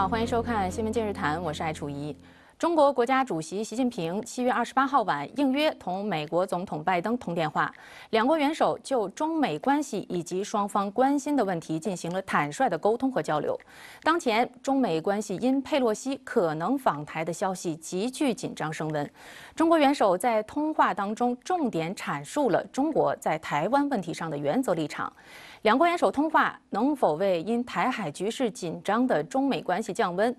好，欢迎收看《新闻今日谈》，我是艾楚怡。中国国家主席习近平七月二十八号晚应约同美国总统拜登通电话，两国元首就中美关系以及双方关心的问题进行了坦率的沟通和交流。当前，中美关系因佩洛西可能访台的消息急剧紧张升温，中国元首在通话当中重点阐述了中国在台湾问题上的原则立场。两国元首通话能否为因台海局势紧张的中美关系降温？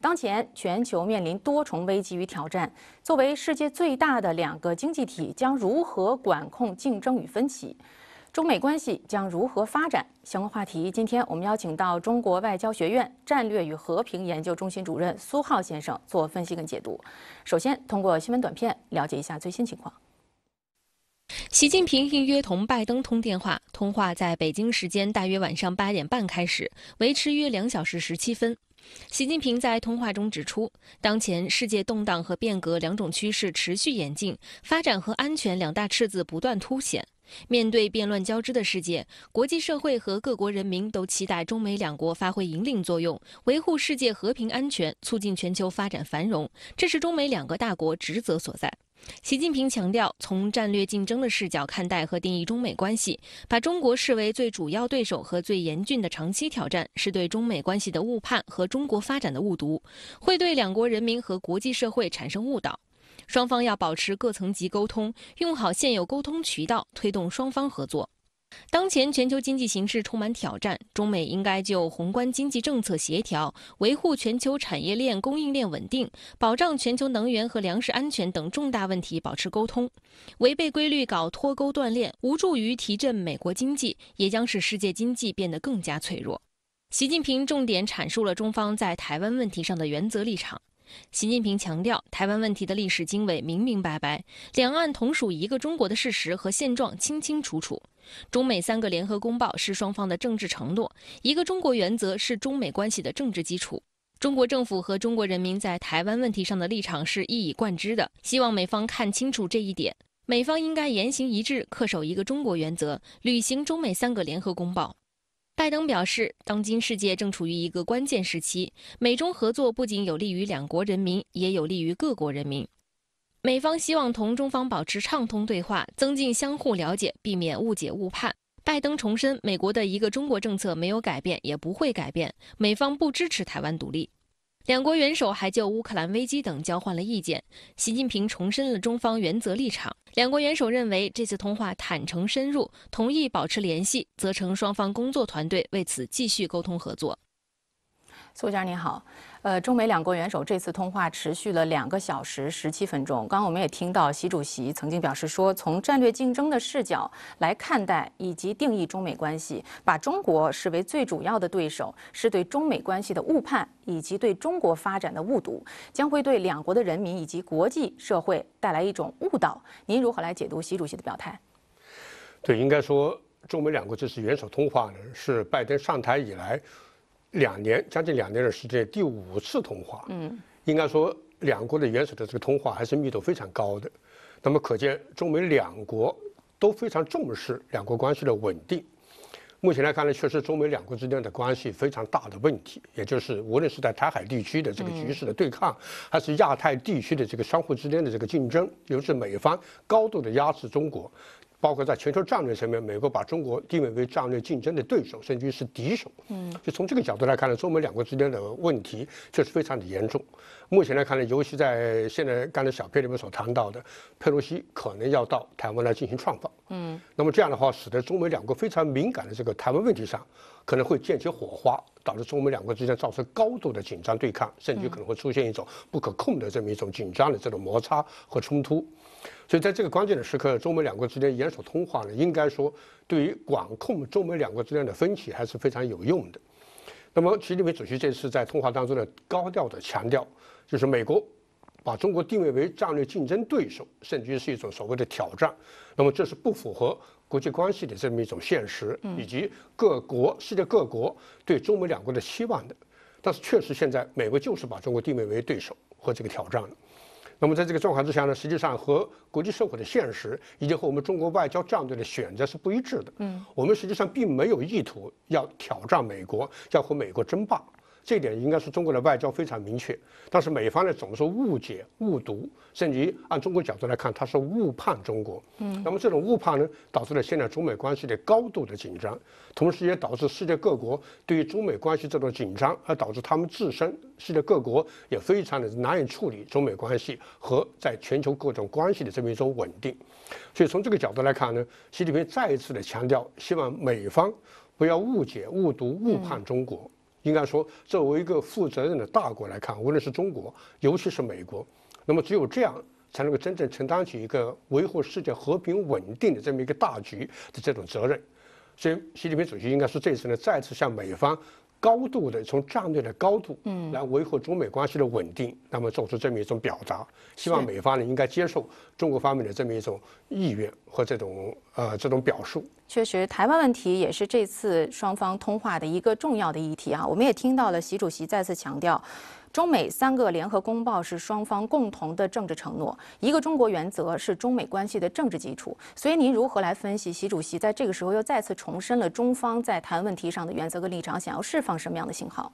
当前全球面临多重危机与挑战，作为世界最大的两个经济体，将如何管控竞争与分歧？中美关系将如何发展？相关话题，今天我们邀请到中国外交学院战略与和平研究中心主任苏浩先生做分析跟解读。首先，通过新闻短片了解一下最新情况。习近平应约同拜登通电话，通话在北京时间大约晚上八点半开始，维持约两小时十七分。习近平在通话中指出，当前世界动荡和变革两种趋势持续演进，发展和安全两大赤字不断凸显。面对变乱交织的世界，国际社会和各国人民都期待中美两国发挥引领作用，维护世界和平安全，促进全球发展繁荣。这是中美两个大国职责所在。习近平强调，从战略竞争的视角看待和定义中美关系，把中国视为最主要对手和最严峻的长期挑战，是对中美关系的误判和中国发展的误读，会对两国人民和国际社会产生误导。双方要保持各层级沟通，用好现有沟通渠道，推动双方合作。当前全球经济形势充满挑战，中美应该就宏观经济政策协调、维护全球产业链供应链稳定、保障全球能源和粮食安全等重大问题保持沟通。违背规律搞脱钩断链，无助于提振美国经济，也将使世界经济变得更加脆弱。习近平重点阐述了中方在台湾问题上的原则立场。习近平强调，台湾问题的历史经纬明明白白，两岸同属一个中国的事实和现状清清楚楚。中美三个联合公报是双方的政治承诺，一个中国原则是中美关系的政治基础。中国政府和中国人民在台湾问题上的立场是一以贯之的，希望美方看清楚这一点。美方应该言行一致，恪守一个中国原则，履行中美三个联合公报。拜登表示，当今世界正处于一个关键时期，美中合作不仅有利于两国人民，也有利于各国人民。美方希望同中方保持畅通对话，增进相互了解，避免误解误判。拜登重申，美国的一个中国政策没有改变，也不会改变。美方不支持台湾独立。两国元首还就乌克兰危机等交换了意见。习近平重申了中方原则立场。两国元首认为这次通话坦诚深入，同意保持联系，责成双方工作团队为此继续沟通合作。苏家你好。呃，中美两国元首这次通话持续了两个小时十七分钟。刚刚我们也听到，习主席曾经表示说，从战略竞争的视角来看待以及定义中美关系，把中国视为最主要的对手，是对中美关系的误判，以及对中国发展的误读，将会对两国的人民以及国际社会带来一种误导。您如何来解读习主席的表态？对，应该说，中美两国这次元首通话呢，是拜登上台以来。两年，将近两年的时间，第五次通话，嗯，应该说两国的元首的这个通话还是密度非常高的。那么可见，中美两国都非常重视两国关系的稳定。目前来看呢，确实中美两国之间的关系非常大的问题，也就是无论是在台海地区的这个局势的对抗，还是亚太地区的这个相互之间的这个竞争，尤其是美方高度的压制中国。包括在全球战略层面，美国把中国定位为战略竞争的对手，甚至是敌手。嗯，就从这个角度来看呢，中美两国之间的问题确实非常的严重。目前来看呢，尤其在现在刚才小片里面所谈到的，佩洛西可能要到台湾来进行创访。嗯，那么这样的话，使得中美两国非常敏感的这个台湾问题上，可能会溅起火花，导致中美两国之间造成高度的紧张对抗，甚至可能会出现一种不可控的这么一种紧张的这种摩擦和冲突。所以，在这个关键的时刻，中美两国之间严守通话呢，应该说对于管控中美两国之间的分歧还是非常有用的。那么，习近平主席这次在通话当中的高调的强调，就是美国把中国定位为战略竞争对手，甚至是一种所谓的挑战，那么这是不符合国际关系的这么一种现实，以及各国世界各国对中美两国的期望的。但是，确实现在美国就是把中国定位为对手和这个挑战那么，在这个状况之下呢，实际上和国际社会的现实，以及和我们中国外交战略的选择是不一致的。嗯，我们实际上并没有意图要挑战美国，要和美国争霸。这点应该是中国的外交非常明确，但是美方呢总是误解、误读，甚至于按中国角度来看，他是误判中国。嗯，那么这种误判呢，导致了现在中美关系的高度的紧张，同时也导致世界各国对于中美关系这种紧张，而导致他们自身，世界各国也非常的难以处理中美关系和在全球各种关系的这么一种稳定。所以从这个角度来看呢，习近平再一次的强调，希望美方不要误解、误读、误判中国。应该说，作为一个负责任的大国来看，无论是中国，尤其是美国，那么只有这样，才能够真正承担起一个维护世界和平稳定的这么一个大局的这种责任。所以，习近平主席应该说这次呢，再次向美方。高度的从战略的高度，嗯，来维护中美关系的稳定，那么做出这么一种表达，希望美方呢应该接受中国方面的这么一种意愿和这种呃这种表述。确实，台湾问题也是这次双方通话的一个重要的议题啊，我们也听到了习主席再次强调。中美三个联合公报是双方共同的政治承诺，一个中国原则是中美关系的政治基础。所以，您如何来分析习主席在这个时候又再次重申了中方在谈问题上的原则和立场，想要释放什么样的信号？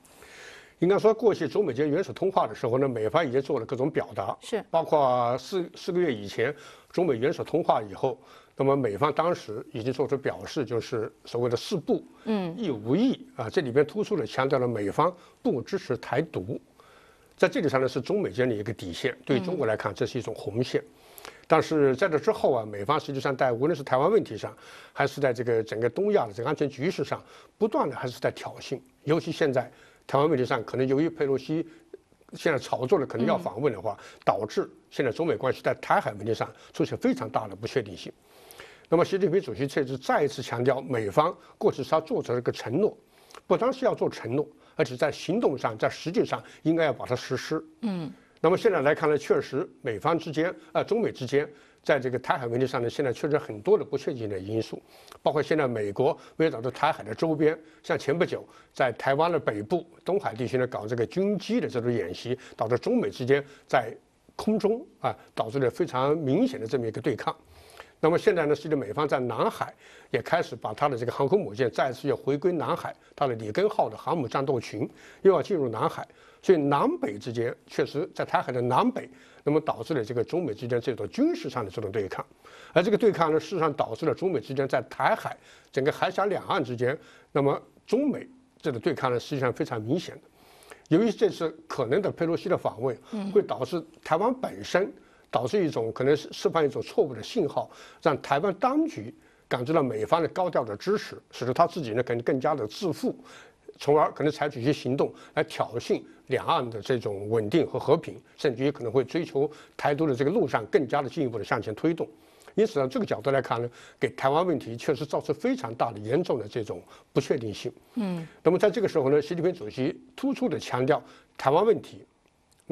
应该说，过去中美间元首通话的时候呢，美方已经做了各种表达，是包括四四个月以前中美元首通话以后，那么美方当时已经做出表示，就是所谓的四不，嗯，一无意啊，这里边突出的强调了美方不支持台独。在这里上呢，是中美间的一个底线，对中国来看，这是一种红线。但是在这之后啊，美方实际上在无论是台湾问题上，还是在这个整个东亚的这个安全局势上，不断的还是在挑衅。尤其现在台湾问题上，可能由于佩洛西现在炒作的可能要访问的话，导致现在中美关系在台海问题上出现非常大的不确定性。那么习近平主席这次再一次强调，美方过去他做出了一个承诺，不单是要做承诺。而且在行动上，在实际上，应该要把它实施。嗯，那么现在来看呢，确实美方之间，呃，中美之间，在这个台海问题上呢，现在确实很多的不确定的因素，包括现在美国围绕着台海的周边，像前不久在台湾的北部东海地区呢搞这个军机的这种演习，导致中美之间在空中啊，导致了非常明显的这么一个对抗。那么现在呢，随着美方在南海也开始把它的这个航空母舰再次要回归南海，它的里根号的航母战斗群又要进入南海，所以南北之间确实在台海的南北，那么导致了这个中美之间这种军事上的这种对抗，而这个对抗呢，事实上导致了中美之间在台海整个海峡两岸之间，那么中美这个对抗呢，实际上非常明显的，由于这次可能的佩洛西的访问会导致台湾本身。导致一种可能释放一种错误的信号，让台湾当局感知到美方的高调的支持，使得他自己呢可能更加的自负，从而可能采取一些行动来挑衅两岸的这种稳定和和平，甚至于可能会追求台独的这个路上更加的进一步的向前推动。因此呢，这个角度来看呢，给台湾问题确实造成非常大的严重的这种不确定性。嗯，那么在这个时候呢，习近平主席突出的强调台湾问题。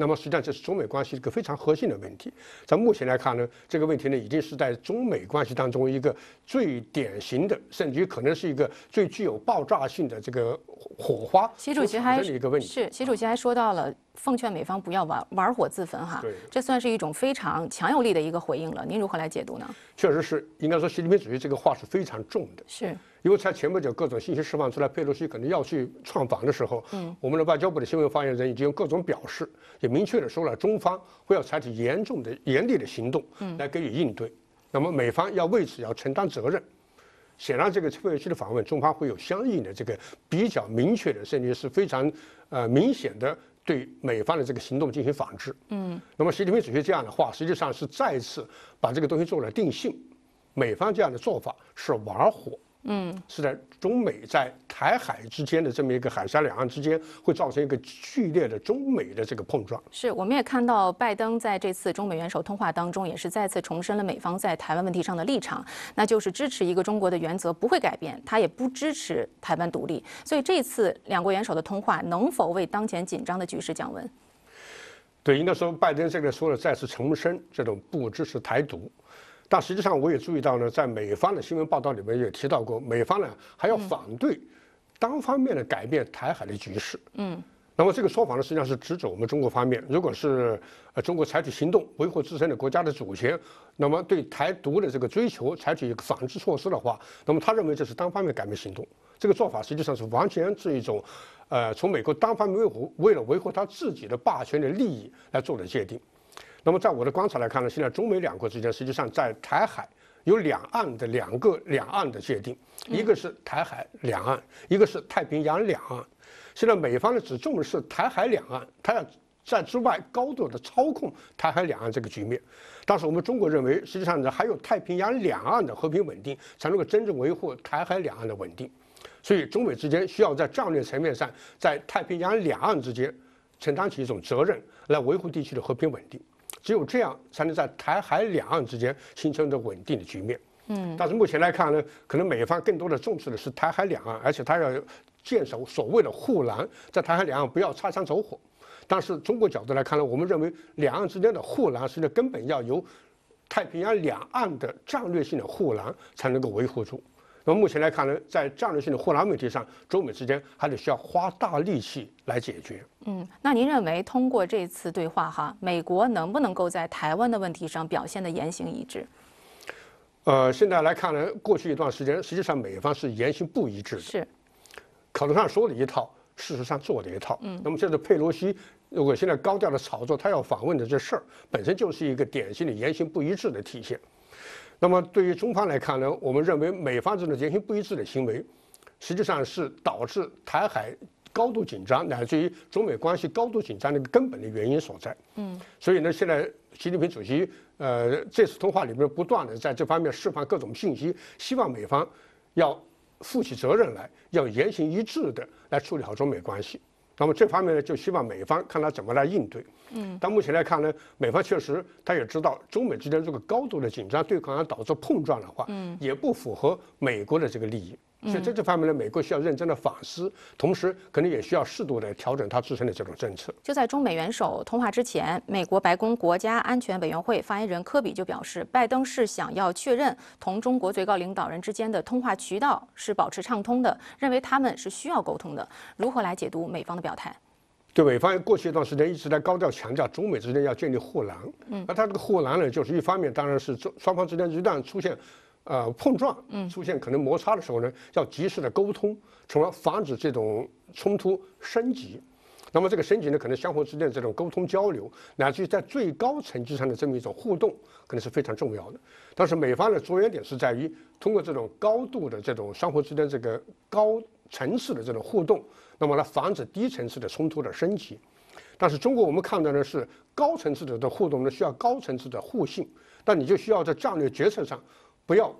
那么，实际上这是中美关系一个非常核心的问题，在目前来看呢，这个问题呢已经是在中美关系当中一个最典型的，甚至于可能是一个最具有爆炸性的这个。火花。还是一个问题。是，习主席还说到了，奉劝美方不要玩玩火自焚哈。这算是一种非常强有力的一个回应了，您如何来解读呢？确实是，应该说习近平主席这个话是非常重的。是。因为在前不久各种信息释放出来，佩洛西可能要去窜访的时候，嗯，我们的外交部的新闻发言人已经各种表示，也明确的说了，中方会要采取严重的、严厉的行动，嗯，来给予应对。那么美方要为此要承担责任。显然，这个区的访问，中方会有相应的这个比较明确的，甚至是非常呃明显的对美方的这个行动进行反制。嗯，那么习近平主席这样的话，实际上是再次把这个东西做了定性，美方这样的做法是玩火。嗯，是在中美在台海之间的这么一个海峡两岸之间，会造成一个剧烈的中美的这个碰撞。是，我们也看到拜登在这次中美元首通话当中，也是再次重申了美方在台湾问题上的立场，那就是支持一个中国的原则不会改变，他也不支持台湾独立。所以这次两国元首的通话能否为当前紧张的局势降温？对，应该说拜登这边说了再次重申这种不支持台独。但实际上，我也注意到呢，在美方的新闻报道里面也提到过，美方呢还要反对单方面的改变台海的局势。嗯，那么这个说法呢，实际上是指指我们中国方面，如果是呃中国采取行动维护自身的国家的主权，那么对台独的这个追求采取一个反制措施的话，那么他认为这是单方面改变行动，这个做法实际上是完全是一种，呃，从美国单方面维护为了维护他自己的霸权的利益来做的界定。那么，在我的观察来看呢，现在中美两国之间实际上在台海有两岸的两个两岸的界定，一个是台海两岸，一个是太平洋两岸。现在美方呢只重视台海两岸，它要在之外高度的操控台海两岸这个局面。但是我们中国认为，实际上呢还有太平洋两岸的和平稳定才能够真正维护台海两岸的稳定。所以，中美之间需要在战略层面上在太平洋两岸之间承担起一种责任，来维护地区的和平稳定。只有这样才能在台海两岸之间形成一个稳定的局面。嗯，但是目前来看呢，可能美方更多的重视的是台海两岸，而且他要建守所谓的护栏，在台海两岸不要擦枪走火。但是中国角度来看呢，我们认为两岸之间的护栏是根本要由太平洋两岸的战略性的护栏才能够维护住。那么目前来看呢，在战略性的护栏问题上，中美之间还得需要花大力气来解决。嗯，那您认为通过这次对话哈，美国能不能够在台湾的问题上表现的言行一致？呃，现在来看呢，过去一段时间，实际上美方是言行不一致，的，是口头上说的一套，事实上做的一套。嗯，那么现在佩洛西如果现在高调的炒作他要访问的这事儿，本身就是一个典型的言行不一致的体现。那么对于中方来看呢，我们认为美方这种言行不一致的行为，实际上是导致台海高度紧张乃至于中美关系高度紧张的一个根本的原因所在。嗯，所以呢，现在习近平主席呃这次通话里面不断的在这方面释放各种信息，希望美方要负起责任来，要言行一致的来处理好中美关系。那么这方面呢，就希望美方看他怎么来应对。嗯，但目前来看呢，美方确实他也知道，中美之间这个高度的紧张对抗而导致碰撞的话，嗯，也不符合美国的这个利益。所以在这方面呢，美国需要认真的反思，同时可能也需要适度的调整它自身的这种政策。就在中美元首通话之前，美国白宫国家安全委员会发言人科比就表示，拜登是想要确认同中国最高领导人之间的通话渠道是保持畅通的，认为他们是需要沟通的。如何来解读美方的表态？对美方过去一段时间一直在高调强调中美之间要建立护栏，嗯，而它这个护栏呢，就是一方面当然是中双方之间一旦出现。呃，碰撞出现可能摩擦的时候呢，要及时的沟通，从而防止这种冲突升级。那么这个升级呢，可能相互之间的这种沟通交流，乃至于在最高层级上的这么一种互动，可能是非常重要的。但是美方的着眼点是在于通过这种高度的这种相互之间这个高层次的这种互动，那么来防止低层次的冲突的升级。但是中国我们看到的是高层次的互动呢，需要高层次的互信，但你就需要在战略决策上。不要，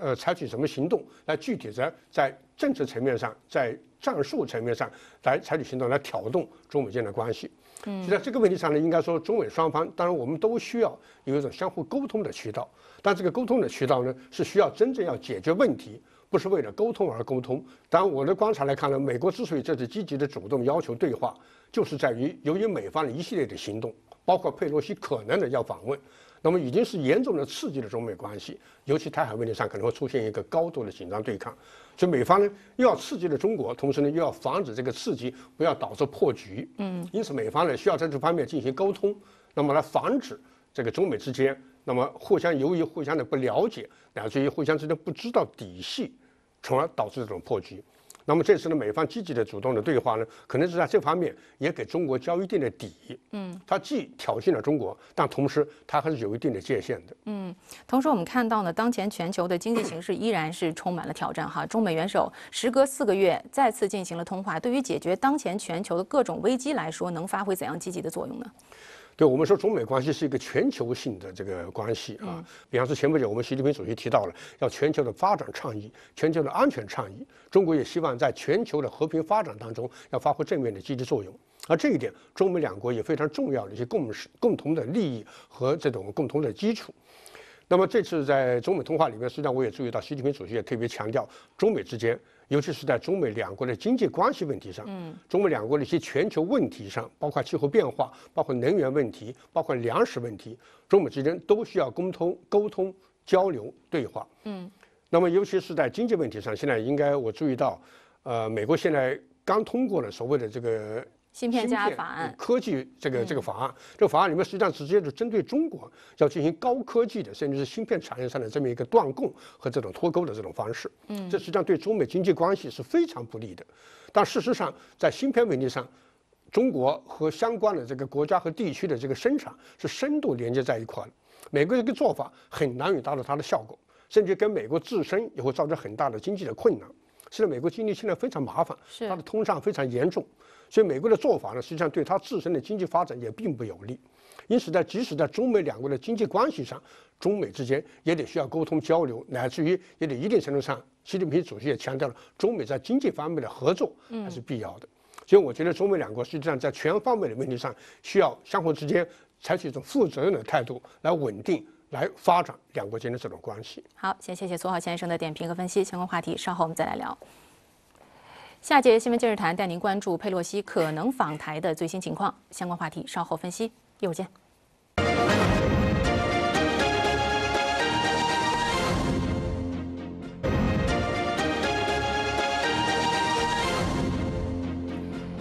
呃，采取什么行动来具体的在政治层面上，在战术层面上来采取行动来挑动中美间的关系。嗯，就在这个问题上呢，应该说中美双方，当然我们都需要有一种相互沟通的渠道，但这个沟通的渠道呢，是需要真正要解决问题，不是为了沟通而沟通。当然，我的观察来看呢，美国之所以这次积极的主动要求对话，就是在于由于美方的一系列的行动，包括佩洛西可能的要访问。那么已经是严重的刺激了中美关系，尤其台海问题上可能会出现一个高度的紧张对抗。所以美方呢又要刺激了中国，同时呢又要防止这个刺激不要导致破局。嗯，因此美方呢需要在这方面进行沟通，那么来防止这个中美之间那么互相由于互相的不了解，乃至于互相之间不知道底细，从而导致这种破局。那么这次呢，美方积极的、主动的对话呢，可能是在这方面也给中国交一定的底。嗯，他既挑衅了中国，但同时他还是有一定的界限的。嗯，同时我们看到呢，当前全球的经济形势依然是充满了挑战。哈，中美元首时隔四个月再次进行了通话，对于解决当前全球的各种危机来说，能发挥怎样积极的作用呢？就我们说，中美关系是一个全球性的这个关系啊。比方说，前不久我们习近平主席提到了要全球的发展倡议、全球的安全倡议，中国也希望在全球的和平发展当中要发挥正面的积极作用。而这一点，中美两国也非常重要的一些共识、共同的利益和这种共同的基础。那么这次在中美通话里面，实际上我也注意到，习近平主席也特别强调，中美之间，尤其是在中美两国的经济关系问题上，嗯，中美两国的一些全球问题上，包括气候变化，包括能源问题，包括粮食问题，中美之间都需要沟通、沟通、交流、对话，嗯，那么尤其是在经济问题上，现在应该我注意到，呃，美国现在刚通过了所谓的这个。芯片法案，科技这个这个法案，这个法案里面实际上直接就针对中国，要进行高科技的，甚至是芯片产业上的这么一个断供和这种脱钩的这种方式。嗯，这实际上对中美经济关系是非常不利的。但事实上，在芯片问题上，中国和相关的这个国家和地区的这个生产是深度连接在一块的。美国这个做法很难以达到它的效果，甚至跟美国自身也会造成很大的经济的困难。现在美国经济现在非常麻烦，是它的通胀非常严重，所以美国的做法呢，实际上对它自身的经济发展也并不有利。因此，在即使在中美两国的经济关系上，中美之间也得需要沟通交流，乃至于也得一定程度上，习近平主席也强调了中美在经济方面的合作还是必要的。所以，我觉得中美两国实际上在全方位的问题上，需要相互之间采取一种负责任的态度来稳定。来发展两国间的这种关系。好，先谢谢苏浩先生的点评和分析。相关话题，稍后我们再来聊。下节新闻今日谈，带您关注佩洛西可能访台的最新情况。相关话题，稍后分析。一会儿见。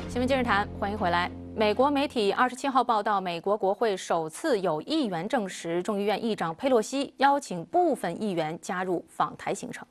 新闻今日谈，欢迎回来。美国媒体二十七号报道，美国国会首次有议员证实，众议院议长佩洛西邀请部分议员加入访台行程。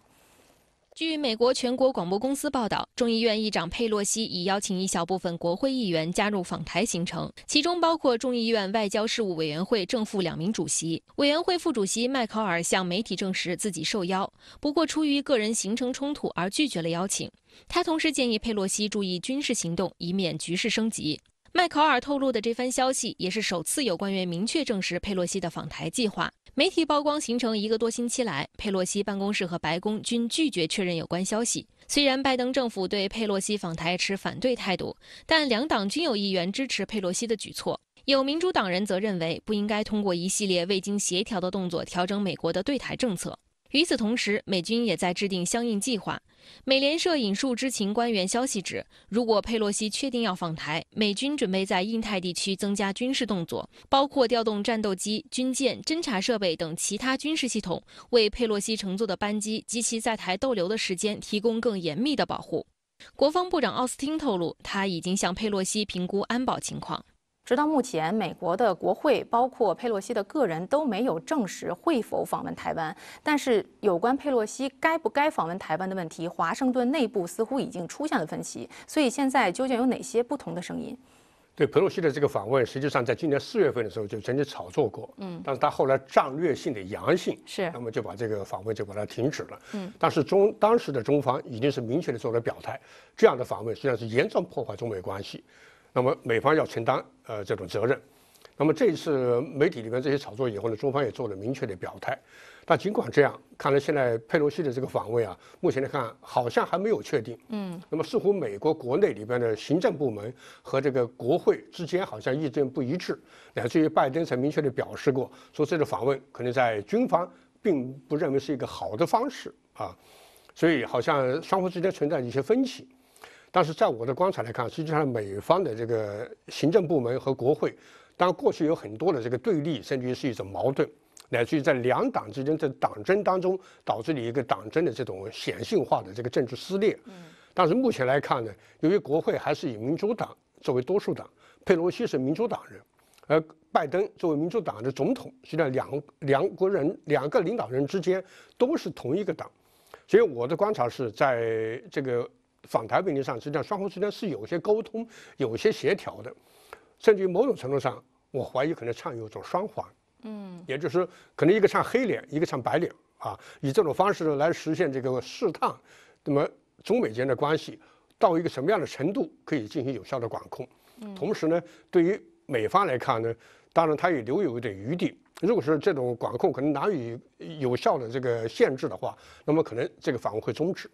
据美国全国广播公司报道，众议院议长佩洛西已邀请一小部分国会议员加入访台行程，其中包括众议院外交事务委员会正副两名主席。委员会副主席麦考尔向媒体证实自己受邀，不过出于个人行程冲突而拒绝了邀请。他同时建议佩洛西注意军事行动，以免局势升级。迈考尔透露的这番消息，也是首次有官员明确证实佩洛西的访台计划。媒体曝光行程一个多星期来，佩洛西办公室和白宫均拒绝确认有关消息。虽然拜登政府对佩洛西访台持反对态度，但两党均有议员支持佩洛西的举措。有民主党人则认为，不应该通过一系列未经协调的动作调整美国的对台政策。与此同时，美军也在制定相应计划。美联社引述知情官员消息指，如果佩洛西确定要访台，美军准备在印太地区增加军事动作，包括调动战斗机、军舰、侦察设备等其他军事系统，为佩洛西乘坐的班机及其在台逗留的时间提供更严密的保护。国防部长奥斯汀透露，他已经向佩洛西评估安保情况。直到目前，美国的国会包括佩洛西的个人都没有证实会否访问台湾。但是，有关佩洛西该不该访问台湾的问题，华盛顿内部似乎已经出现了分歧。所以，现在究竟有哪些不同的声音？对佩洛西的这个访问，实际上在今年四月份的时候就曾经炒作过，嗯，但是他后来战略性的阳性，是那么就把这个访问就把它停止了，嗯，但是中当时的中方已经是明确的做了表态，这样的访问实际上是严重破坏中美关系。那么美方要承担呃这种责任，那么这一次媒体里边这些炒作以后呢，中方也做了明确的表态。但尽管这样，看来现在佩洛西的这个访问啊，目前来看好像还没有确定。嗯。那么似乎美国国内里边的行政部门和这个国会之间好像意见不一致，乃至于拜登曾明确的表示过，说这个访问可能在军方并不认为是一个好的方式啊，所以好像双方之间存在一些分歧。但是在我的观察来看，实际上美方的这个行政部门和国会，当过去有很多的这个对立，甚至于是一种矛盾，乃至于在两党之间在党争当中导致了一个党争的这种显性化的这个政治撕裂。嗯。但是目前来看呢，由于国会还是以民主党作为多数党，佩洛西是民主党人，而拜登作为民主党的总统，实际上两两国人两个领导人之间都是同一个党，所以我的观察是在这个。访台问题上，实际上双方之间是有些沟通、有些协调的，甚至于某种程度上，我怀疑可能唱有一种双簧，嗯，也就是可能一个唱黑脸，一个唱白脸啊，以这种方式来实现这个试探。那么中美间的关系到一个什么样的程度可以进行有效的管控？同时呢，对于美方来看呢，当然他也留有一点余地。如果是这种管控可能难以有效的这个限制的话，那么可能这个访问会终止。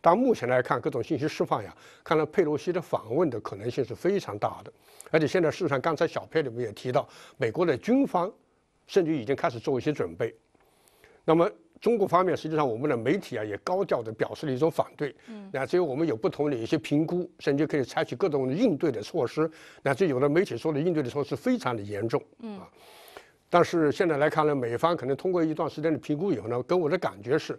但目前来看，各种信息释放呀，看来佩洛西的访问的可能性是非常大的。而且现在市场刚才小佩里面也提到，美国的军方甚至已经开始做一些准备。那么中国方面，实际上我们的媒体啊也高调的表示了一种反对。嗯。那只有我们有不同的一些评估，甚至可以采取各种应对的措施。那这有的媒体说的应对的措施非常的严重。嗯。啊。但是现在来看呢，美方可能通过一段时间的评估以后呢，跟我的感觉是。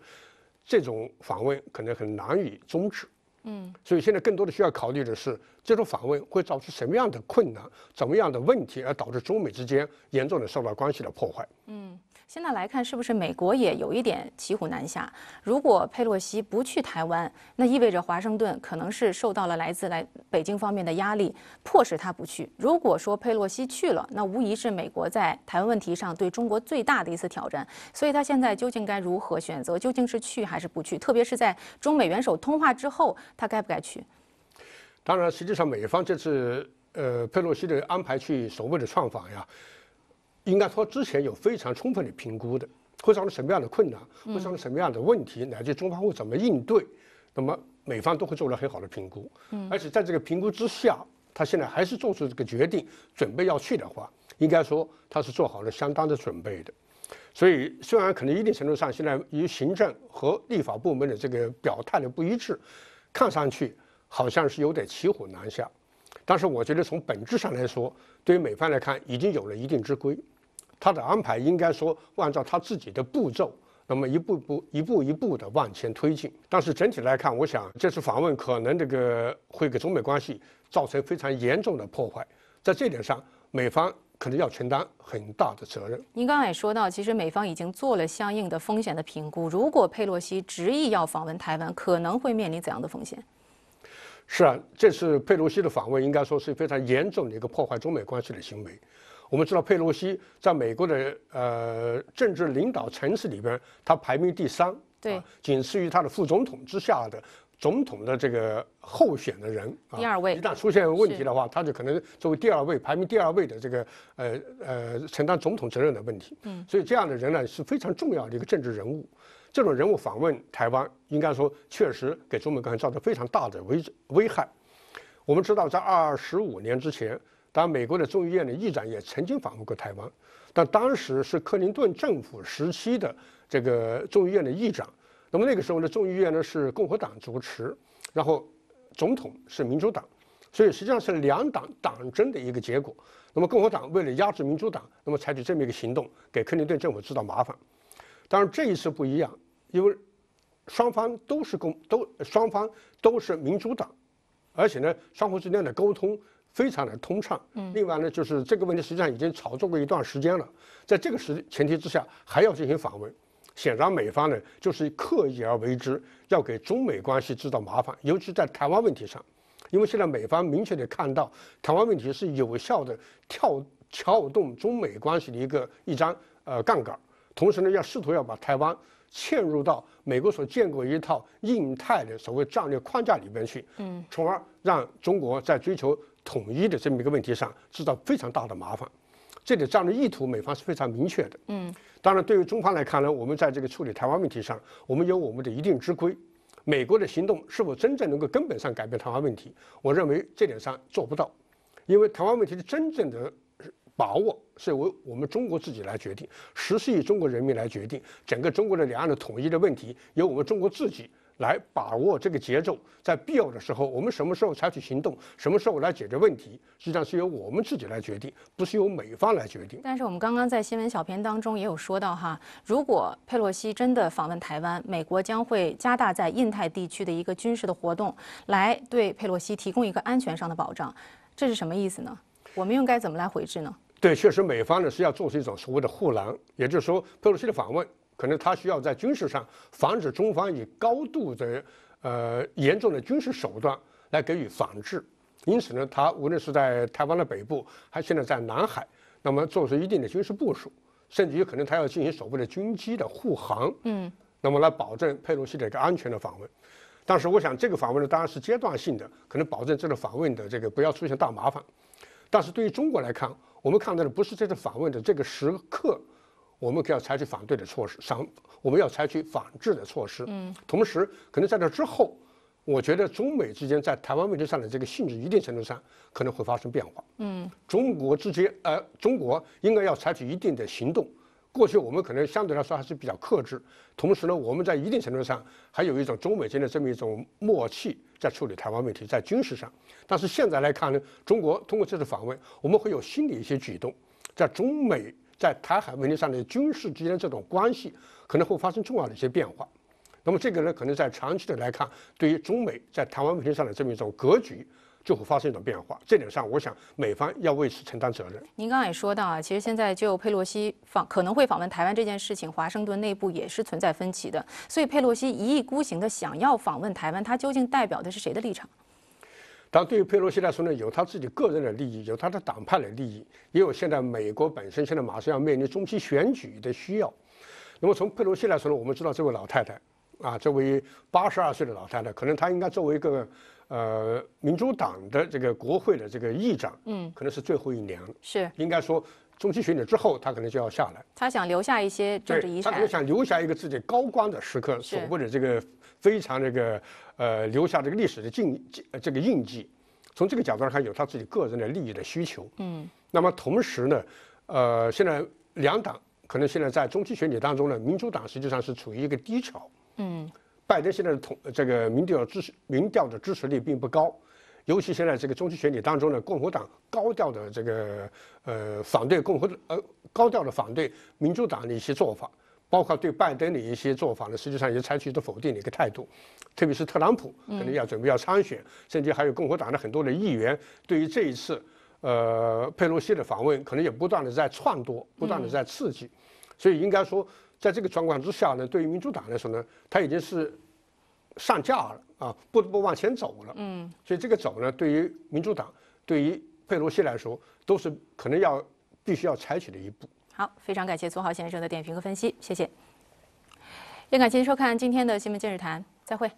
这种访问可能很难以终止，嗯，所以现在更多的需要考虑的是，这种访问会造成什么样的困难，怎么样的问题，而导致中美之间严重的受到关系的破坏，嗯。现在来看，是不是美国也有一点骑虎难下？如果佩洛西不去台湾，那意味着华盛顿可能是受到了来自来北京方面的压力，迫使他不去。如果说佩洛西去了，那无疑是美国在台湾问题上对中国最大的一次挑战。所以，他现在究竟该如何选择？究竟是去还是不去？特别是在中美元首通话之后，他该不该去？当然，实际上美方这次呃佩洛西的安排去所谓的创访呀。应该说，之前有非常充分的评估的，会遭成什么样的困难，会遭成什么样的问题，乃至中方会怎么应对，那么美方都会做了很好的评估。而且在这个评估之下，他现在还是做出这个决定，准备要去的话，应该说他是做好了相当的准备的。所以，虽然可能一定程度上现在与行政和立法部门的这个表态的不一致，看上去好像是有点骑虎难下，但是我觉得从本质上来说，对于美方来看，已经有了一定之规。他的安排应该说按照他自己的步骤，那么一步一步、一步一步的往前推进。但是整体来看，我想这次访问可能这个会给中美关系造成非常严重的破坏，在这点上，美方可能要承担很大的责任。您刚才也说到，其实美方已经做了相应的风险的评估。如果佩洛西执意要访问台湾，可能会面临怎样的风险？是啊，这次佩洛西的访问应该说是非常严重的一个破坏中美关系的行为。我们知道佩洛西在美国的呃政治领导层次里边，他排名第三，对，仅次于他的副总统之下的总统的这个候选的人，第二位。一旦出现问题的话，他就可能作为第二位排名第二位的这个呃呃承担总统责任的问题。嗯，所以这样的人呢是非常重要的一个政治人物，这种人物访问台湾，应该说确实给中美关系造成非常大的危危害。我们知道在二十五年之前。但美国的众议院的议长也曾经访问过台湾，但当时是克林顿政府时期的这个众议院的议长。那么那个时候呢，众议院呢是共和党主持，然后总统是民主党，所以实际上是两党党争的一个结果。那么共和党为了压制民主党，那么采取这么一个行动，给克林顿政府制造麻烦。但是这一次不一样，因为双方都是共都双方都是民主党，而且呢相互之间的沟通。非常的通畅，嗯，另外呢，就是这个问题实际上已经炒作过一段时间了，在这个时前提之下还要进行访问，显然美方呢就是刻意而为之，要给中美关系制造麻烦，尤其在台湾问题上，因为现在美方明确地看到台湾问题是有效的跳撬动中美关系的一个一张呃杠杆，同时呢要试图要把台湾嵌入到美国所建构一套印太的所谓战略框架里边去，嗯，从而让中国在追求。统一的这么一个问题上，制造非常大的麻烦。这点战的意图，美方是非常明确的。嗯，当然，对于中方来看呢，我们在这个处理台湾问题上，我们有我们的一定之规。美国的行动是否真正能够根本上改变台湾问题？我认为这点上做不到，因为台湾问题的真正的把握是由我们中国自己来决定，实施以中国人民来决定。整个中国的两岸的统一的问题，由我们中国自己。来把握这个节奏，在必要的时候，我们什么时候采取行动，什么时候来解决问题，实际上是由我们自己来决定，不是由美方来决定。但是我们刚刚在新闻小片当中也有说到哈，如果佩洛西真的访问台湾，美国将会加大在印太地区的一个军事的活动，来对佩洛西提供一个安全上的保障，这是什么意思呢？我们应该怎么来回制呢？对，确实美方呢是要做出一种所谓的护栏，也就是说佩洛西的访问。可能他需要在军事上防止中方以高度的呃严重的军事手段来给予反制，因此呢，他无论是在台湾的北部，还现在在南海，那么做出一定的军事部署，甚至有可能他要进行所谓的军机的护航，嗯，那么来保证佩洛西的一个安全的访问。但是，我想这个访问呢，当然是阶段性的，可能保证这个访问的这个不要出现大麻烦。但是对于中国来看，我们看到的不是这次访问的这个时刻。我们要采取反对的措施，三我们要采取反制的措施。嗯，同时可能在这之后，我觉得中美之间在台湾问题上的这个性质一定程度上可能会发生变化。嗯，中国之间，呃，中国应该要采取一定的行动。过去我们可能相对来说还是比较克制，同时呢，我们在一定程度上还有一种中美间的这么一种默契在处理台湾问题，在军事上。但是现在来看呢，中国通过这次访问，我们会有新的一些举动，在中美。在台海问题上的军事之间这种关系可能会发生重要的一些变化，那么这个呢，可能在长期的来看，对于中美在台湾问题上的这么一种格局就会发生一种变化，这点上我想美方要为此承担责任。您刚刚也说到啊，其实现在就佩洛西访可能会访问台湾这件事情，华盛顿内部也是存在分歧的，所以佩洛西一意孤行的想要访问台湾，它究竟代表的是谁的立场？但对于佩洛西来说呢，有他自己个人的利益，有他的党派的利益，也有现在美国本身现在马上要面临中期选举的需要。那么从佩洛西来说呢，我们知道这位老太太，啊，这位八十二岁的老太太，可能她应该作为一个呃民主党的这个国会的这个议长，嗯，可能是最后一年，是应该说中期选举之后，她可能就要下来。她想留下一些政治遗产。她可能想留下一个自己高光的时刻，所谓的这个非常这个。呃，留下这个历史的印记这个印记，从这个角度上看，有他自己个人的利益的需求。嗯，那么同时呢，呃，现在两党可能现在在中期选举当中呢，民主党实际上是处于一个低潮。嗯，拜登现在的同这个民调支持民调的支持率并不高，尤其现在这个中期选举当中呢，共和党高调的这个呃反对共和呃高调的反对民主党的一些做法。包括对拜登的一些做法呢，实际上也采取的否定的一个态度，特别是特朗普可能要准备要参选，甚至还有共和党的很多的议员，对于这一次，呃佩洛西的访问，可能也不断的在撺掇，不断的在刺激，所以应该说，在这个状况之下呢，对于民主党来说呢，他已经是上架了啊，不得不往前走了。嗯，所以这个走呢，对于民主党，对于佩洛西来说，都是可能要必须要采取的一步。好，非常感谢左豪先生的点评和分析，谢谢。也感谢您收看今天的《新闻见识谈》，再会。